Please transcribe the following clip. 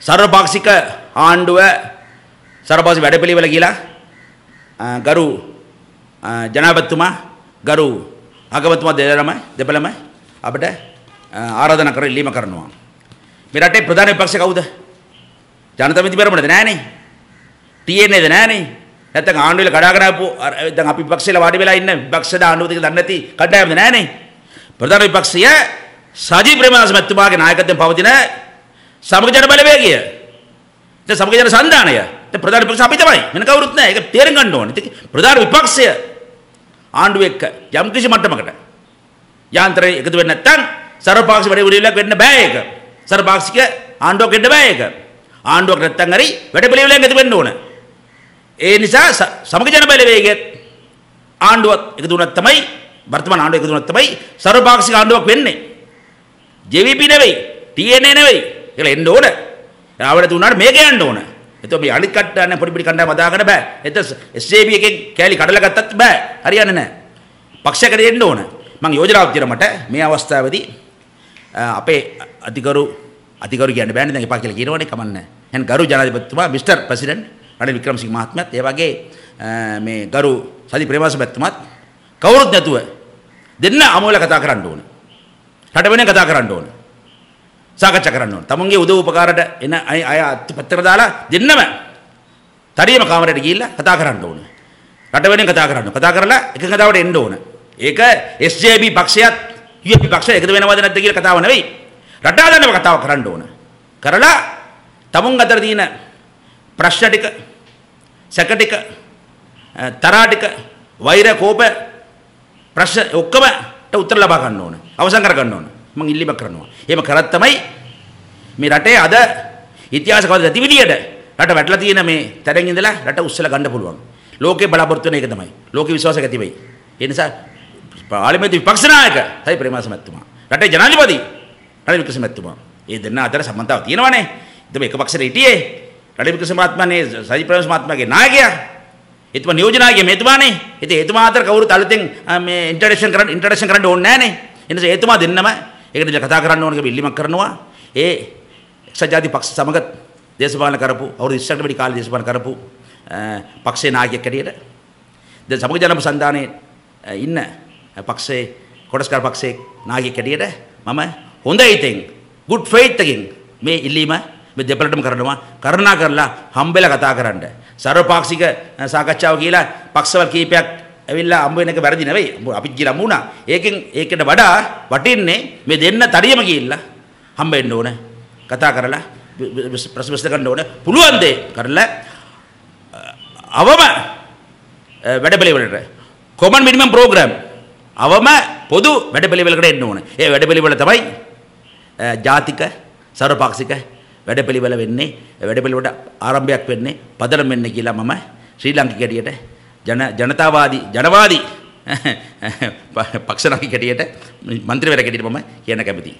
සර්වපාක්ෂික ආණ්ඩුව සර්වපාක්ෂික වැඩපිළිවෙල කියලා ගරු ජනාධිපතිතුමා ගරු අගමැතිතුමා දෙලම දෙපළම අපිට ආරාධනා කර ඉල්ලීම කරනවා. මේ රටේ ප්‍රධාන විපක්ෂය කවුද? ජනතා විමුක්ති පෙරමුණද නෑනේ. TNAද නෑනේ. නැත්නම් ආණ්ඩුවේ කඩාගෙන ආපු දැන් අපි විපක්ෂයලා වාඩි වෙලා ඉන්න විපක්ෂද ආණ්ඩුව දෙක දන්නේ නැති කණ්ඩායමද නෑනේ. ප්‍රධාන විපක්ෂය සජීව් ප්‍රේමදාස මැතිතුමාගේ නායකත්වයෙන් පවතින සමගජන බලවේගය. දැන් සමගජන සන්දානය. දැන් ප්‍රධාන විපක්ෂ අපි තමයි. වෙන කවුරුත් නැහැ. ඒක තේරුම් ගන්න ඕනේ. ප්‍රධාන විපක්ෂය ආණ්ඩුව එක්ක යම් කිසි මට්ටමකට යාන්ත්‍රය එකතු වෙන්නේ නැත්නම් සර්වපාක්ෂික වැඩපිළිවෙලක් වෙන්න බෑ ඒක. සර්වපාක්ෂික ආණ්ඩුවක් වෙන්න බෑ ඒක. ආණ්ඩුවක් නැත්නම් හරි වැඩපිළිවෙලක් එකතු වෙන්න ඕන. ඒ නිසා සමගජන බලවේගයත් ආණ්ඩුවත් එකතු වුණත් තමයි වර්තමාන ආණ්ඩුව එකතු වුණත් තමයි සර්වපාක්ෂික ආණ්ඩුවක් වෙන්නේ. ජවිපි නෙවෙයි, ටීඑන්ඒ නෙවෙයි, ඒකල එන්න ඕන. ආවලට උනාට මේක යන්න ඕන. එතකොට මේ අනිත් කට්ටන්න පොඩි පොඩි කණ්ඩායම් හදාගන්න බෑ. එතකොට SAB එකෙන් කෑලි කඩලා ගත්තත් බෑ. හරියන්නේ නැහැ. පක්ෂයකට එන්න ඕන. මම යෝජනාවක් දිර මට මේ අවස්ථාවේදී අපේ අධිකරු අධිකරු කියන්න බෑනේ දැන් එපා කියලා කියනවනේ කමන්නේ. එහෙනම් ගරු ජනාධිපතිතුමා මිස්ටර් ප්‍රෙසිඩන්ට් රනිල් වික්‍රමසිංහ මහත්මයාත් ඒ වගේ මේ ගරු සජි ප්‍රේමදාස මහත්මයාත් කවුරුත් නැතුව දෙන්න අමෝල කතා කරන්න ඕන. රට වෙන කතා කරන්න ඕන. සාකච්ඡා කරන්න ඕන. තමුන්ගේ උදව් උපකාරට එන අය අය පත්‍ර දාලා දෙන්නම තරියම කාමරයට ගිහිල්ලා කතා කරන්න ඕන. රට වෙනින් කතා කරන්න. කතා කරලා එකඟතාවට එන්න ඕන. ඒක SJB පක්ෂයත් UFP පක්ෂය එකද වෙනවද නැද්ද කියලා කතාව නෙවෙයි. රටා දන්නව කතාව කරන්න ඕන. කරලා තමුන් අතර තියෙන ප්‍රශ්න ටික සැක ටික තරහ ටික වෛර කෝප ප්‍රශ්න ඔක්කොමට උත්තර ලබා ගන්න ඕන. අවසන් කර ගන්න ඕන. මම ඉල්ලීම කරනවා. එහෙම කරත් තමයි මේ රටේ අද ඉතිහාස කවද නැති විදියට රට වැටලා තියෙන මේ තැනින් ඉඳලා රට උස්සලා ගන්න පුළුවන්. ලෝකේ බලාපොරොත්තු වෙන එක තමයි. ලෝකේ විශ්වාසය ඇති වෙයි. ඒ නිසා පාර්ලිමේන්තු විපක්ෂ නායක සයි ප්‍රේමදාස මැතිතුමා. රටේ ජනාධිපති රනිල් වික්‍රමසිංහතුමා. ඒ දෙන්නා අතර සම්බන්ධතාව තියෙනවනේ. ඉතින් මේක පක්ෂෙට හිටියේ රනිල් වික්‍රමසිංහත්මනේ සයි ප්‍රේමදාස මැතිතුමාගේ නායකයා. එතුමා නියෝජනාගේ මේතුමානේ. ඉතින් එතුමා අතර කවුරුත් අලුතෙන් මේ ඉන්ටරැක්ෂන් කරන්න ඉන්ටරැක්ෂන් කරන්න ඕනේ නැහනේ. එනිසා එතුමා දෙන්නම ඒකට කතා කරන්න ඕන කියලා ඉල්ලීමක් කරනවා. ඒ එක්සත් ජාතික පක්ෂ සමග දේශපාලන කරපු අවුරුදු 20කට වැඩි කාලේ දේශපාලන කරපු පක්ෂේ නායකයෙක් හැටියට දැන් සමග ජනප සන්ධානයේ ඉන්න පක්ෂේ කොටස්කාර පක්ෂයේ නායකයෙක් හැටියට මම හොඳයි ඉතින් good faith එකකින් මේ ඉල්ලීම මේ දෙපළටම කරනවා කරුණා කරලා හම්බෙලා කතා කරන්න සර්වපාක්ෂික සාකච්ඡාව කියලා පක්ෂවල කීපයක් ඇවිල්ලා අම්බ වෙන එක වැරදි නෙවෙයි. අපි ගිහලා අම්බ වුණා. ඒකෙන් ඒකට වඩා වටින්නේ මේ දෙන්න තරියම ගිහිල්ලා හම්බ වෙන්න ඕන. කතා කරලා ප්‍රශ්න ගන්න ඕන. පුළුවන් දේ කරලා අවම වැඩ පිළිවෙලට common minimum program අවම පොදු වැඩ පිළිවෙලකට එන්න ඕන. ඒ වැඩ පිළිවෙල තමයි ජාතික සර්වපාක්ෂික වැඩ පිළිවෙල වෙන්නේ. වැඩ පිළිවෙලට ආරම්භයක් වෙන්නේ පදනම වෙන්න කියලා මම ශ්‍රී ලංකිකයට ජන ජනතාවාදී ජනවාදී පක්ෂ නැති කැටියට മന്ത്രിවරයෙක් කැටියට මම කියන්න කැමතියි